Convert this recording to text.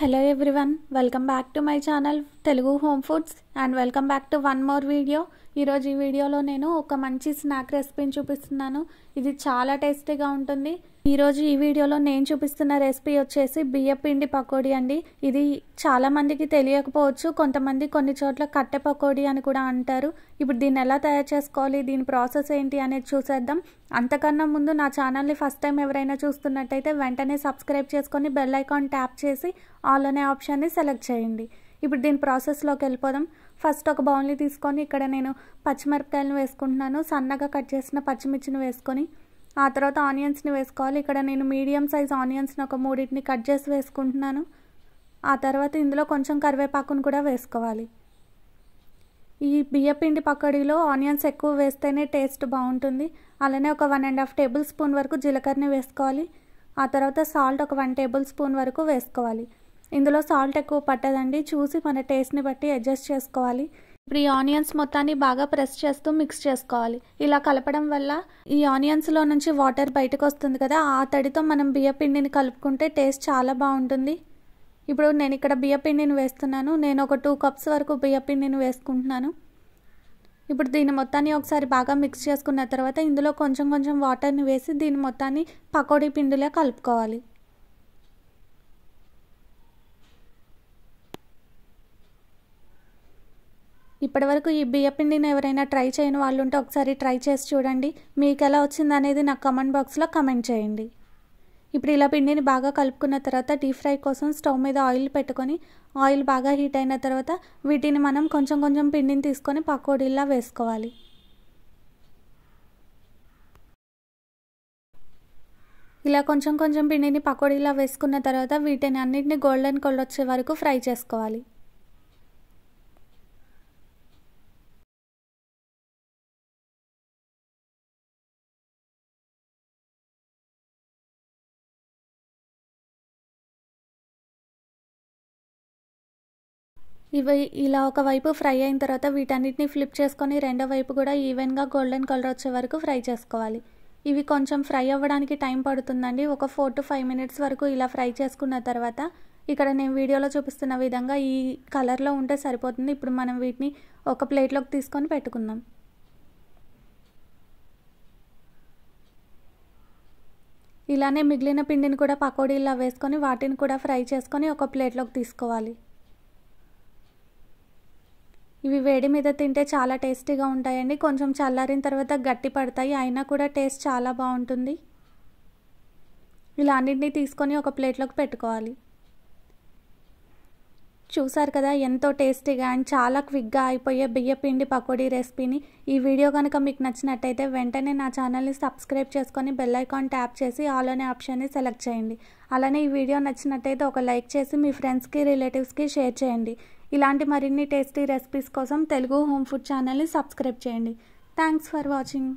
Hello everyone, welcome back to my channel Telugu Home Foods and welcome back to one more video. ఈరోజు ఈ వీడియోలో నేను ఒక మంచి స్నాక్ రెసిపీని చూపిస్తున్నాను ఇది చాలా టేస్టీగా ఉంటుంది ఈరోజు ఈ వీడియోలో నేను చూపిస్తున్న రెసిపీ వచ్చేసి బియ్యపిండి పకోడీ అండి ఇది చాలామందికి తెలియకపోవచ్చు కొంతమంది కొన్ని చోట్ల కట్టె పకోడీ అని కూడా అంటారు ఇప్పుడు దీన్ని ఎలా తయారు చేసుకోవాలి దీని ప్రాసెస్ ఏంటి అనేది చూసేద్దాం అంతకన్నా ముందు నా ఛానల్ని ఫస్ట్ టైం ఎవరైనా చూస్తున్నట్టయితే వెంటనే సబ్స్క్రైబ్ చేసుకొని బెల్ ఐకాన్ ట్యాప్ చేసి ఆల్ అనే ఆప్షన్ని సెలెక్ట్ చేయండి ఇప్పుడు దీని ప్రాసెస్లోకి వెళ్ళిపోదాం ఫస్ట్ ఒక బౌన్లీ తీసుకొని ఇక్కడ నేను పచ్చిమిరపకాయలను వేసుకుంటున్నాను సన్నగా కట్ చేసిన పచ్చిమిర్చిని వేసుకొని ఆ తర్వాత ఆనియన్స్ని వేసుకోవాలి ఇక్కడ నేను మీడియం సైజ్ ఆనియన్స్ని ఒక మూడింటిని కట్ చేసి వేసుకుంటున్నాను ఆ తర్వాత ఇందులో కొంచెం కరివేపాకును కూడా వేసుకోవాలి ఈ బియ్యపిండి పకోడీలో ఆనియన్స్ ఎక్కువ వేస్తేనే టేస్ట్ బాగుంటుంది అలానే ఒక one and half tablespoon వరకు జీలకర్రని వేసుకోవాలి ఆ తర్వాత సాల్ట్ ఒక వన్ టేబుల్ స్పూన్ వరకు వేసుకోవాలి ఇందులో సాల్ట్ ఎక్కువ పట్టదండి చూసి మన టేస్ట్ని బట్టి అడ్జస్ట్ చేసుకోవాలి ఇప్పుడు ఈ ఆనియన్స్ మొత్తాన్ని బాగా ప్రెస్ చేస్తూ మిక్స్ చేసుకోవాలి ఇలా కలపడం వల్ల ఈ ఆనియన్స్లో నుంచి వాటర్ బయటకు వస్తుంది కదా ఆ తడితో మనం బియ్యపిండిని కలుపుకుంటే టేస్ట్ చాలా బాగుంటుంది ఇప్పుడు నేను ఇక్కడ బియ్యపిండిని వేస్తున్నాను నేను ఒక టూ కప్స్ వరకు బియ్యపిండిని వేసుకుంటున్నాను ఇప్పుడు దీని మొత్తాన్ని ఒకసారి బాగా మిక్స్ చేసుకున్న తర్వాత ఇందులో కొంచెం కొంచెం వాటర్ని వేసి దీని మొత్తాన్ని పకోడీ పిండిలా కలుపుకోవాలి ఇప్పటివరకు ఈ బియ్యపిండిని ఎవరైనా ట్రై చేయని వాళ్ళు ఉంటే ఒకసారి ట్రై చేసి చూడండి మీకు ఎలా వచ్చింది అనేది నాకు కమెంట్ బాక్స్లో కమెంట్ చేయండి ఇప్పుడు ఇలా పిండిని బాగా కలుపుకున్న తర్వాత డీప్ ఫ్రై కోసం స్టవ్ మీద ఆయిల్ పెట్టుకొని ఆయిల్ బాగా హీట్ అయిన తర్వాత వీటిని మనం కొంచెం కొంచెం పిండిని తీసుకొని పకోడీలా వేసుకోవాలి ఇలా కొంచెం కొంచెం పిండిని పకోడీలా వేసుకున్న తర్వాత వీటిని అన్నింటినీ గోల్డెన్ కలర్ వచ్చే వరకు ఫ్రై చేసుకోవాలి ఇవి ఇలా ఒకవైపు ఫ్రై అయిన తర్వాత వీటన్నిటిని ఫ్లిప్ చేసుకొని రెండో వైపు కూడా ఈవెన్గా గోల్డెన్ కలర్ వచ్చే వరకు ఫ్రై చేసుకోవాలి ఇవి కొంచెం ఫ్రై అవ్వడానికి టైం పడుతుందండి ఒక ఫోర్ టు ఫైవ్ మినిట్స్ వరకు ఇలా ఫ్రై చేసుకున్న తర్వాత ఇక్కడ నేను వీడియోలో చూపిస్తున్న విధంగా ఈ కలర్లో ఉంటే సరిపోతుంది ఇప్పుడు మనం వీటిని ఒక ప్లేట్లోకి తీసుకొని పెట్టుకుందాం ఇలానే మిగిలిన పిండిని కూడా పకోడీలా వేసుకొని వాటిని కూడా ఫ్రై చేసుకొని ఒక ప్లేట్లోకి తీసుకోవాలి ఇవి వేడి మీద తింటే చాలా టేస్టీగా ఉంటాయండి కొంచెం చల్లారిన తర్వాత గట్టి పడతాయి అయినా కూడా టేస్ట్ చాలా బాగుంటుంది ఇలా తీసుకొని ఒక ప్లేట్లోకి పెట్టుకోవాలి చూసారు కదా ఎంతో టేస్టీగా అండ్ చాలా క్విక్గా అయిపోయే బియ్య పిండి పకోడీ రెసిపీని ఈ వీడియో కనుక మీకు నచ్చినట్టయితే వెంటనే నా ఛానల్ని సబ్స్క్రైబ్ చేసుకొని బెల్ ఐకాన్ ట్యాప్ చేసి ఆల్ అనే ఆప్షన్ని సెలెక్ట్ చేయండి అలానే ఈ వీడియో నచ్చినట్టయితే ఒక లైక్ చేసి మీ ఫ్రెండ్స్కి రిలేటివ్స్కి షేర్ చేయండి ఇలాంటి మరిన్ని టేస్టీ రెసిపీస్ కోసం తెలుగు హోమ్ ఫుడ్ ఛానల్ని సబ్స్క్రైబ్ చేయండి థ్యాంక్స్ ఫర్ వాచింగ్